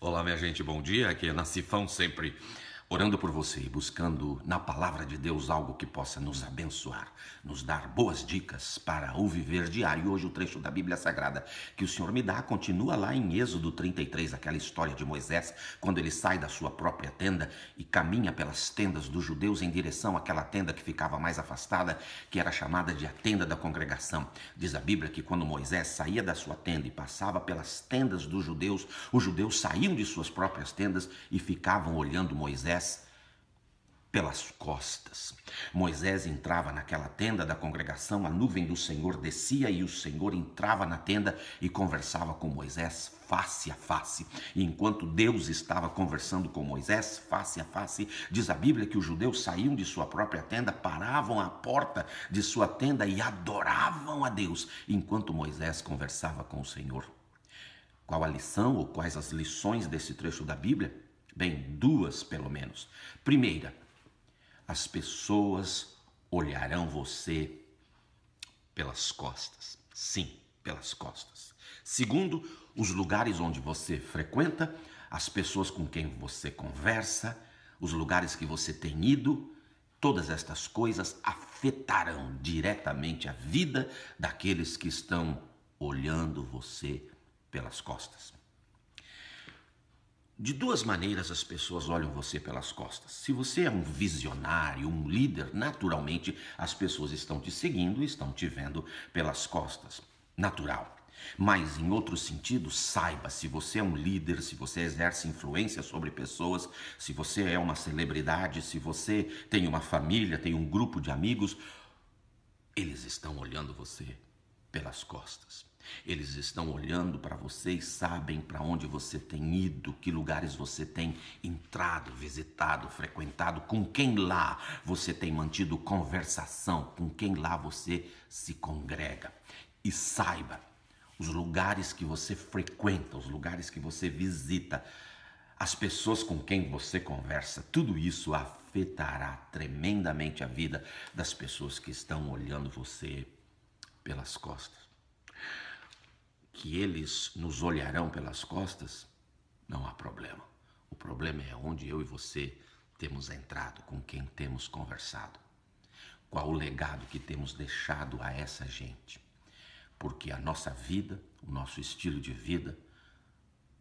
Olá, minha gente, bom dia. Aqui é Nacifão sempre orando por você e buscando na palavra de Deus algo que possa nos abençoar, nos dar boas dicas para o viver diário. Hoje o trecho da Bíblia Sagrada que o Senhor me dá continua lá em Êxodo 33, aquela história de Moisés, quando ele sai da sua própria tenda e caminha pelas tendas dos judeus em direção àquela tenda que ficava mais afastada, que era chamada de a tenda da congregação. Diz a Bíblia que quando Moisés saía da sua tenda e passava pelas tendas dos judeus, os judeus saíam de suas próprias tendas e ficavam olhando Moisés Moisés pelas costas. Moisés entrava naquela tenda da congregação, a nuvem do Senhor descia e o Senhor entrava na tenda e conversava com Moisés face a face. E enquanto Deus estava conversando com Moisés face a face, diz a Bíblia que os judeus saíam de sua própria tenda, paravam à porta de sua tenda e adoravam a Deus, enquanto Moisés conversava com o Senhor. Qual a lição ou quais as lições desse trecho da Bíblia? Bem, duas pelo menos. Primeira, as pessoas olharão você pelas costas. Sim, pelas costas. Segundo, os lugares onde você frequenta, as pessoas com quem você conversa, os lugares que você tem ido, todas estas coisas afetarão diretamente a vida daqueles que estão olhando você pelas costas. De duas maneiras as pessoas olham você pelas costas. Se você é um visionário, um líder, naturalmente as pessoas estão te seguindo e estão te vendo pelas costas. Natural. Mas em outro sentido, saiba, se você é um líder, se você exerce influência sobre pessoas, se você é uma celebridade, se você tem uma família, tem um grupo de amigos, eles estão olhando você pelas costas. Eles estão olhando para você e sabem para onde você tem ido, que lugares você tem entrado, visitado, frequentado, com quem lá você tem mantido conversação, com quem lá você se congrega. E saiba, os lugares que você frequenta, os lugares que você visita, as pessoas com quem você conversa, tudo isso afetará tremendamente a vida das pessoas que estão olhando você pelas costas. Que eles nos olharão pelas costas, não há problema. O problema é onde eu e você temos entrado, com quem temos conversado, qual o legado que temos deixado a essa gente. Porque a nossa vida, o nosso estilo de vida,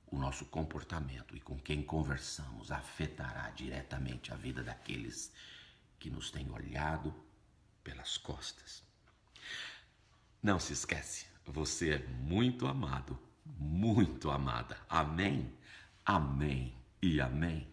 o nosso comportamento e com quem conversamos afetará diretamente a vida daqueles que nos têm olhado pelas costas. Não se esquece, você é muito amado, muito amada. Amém, amém e amém.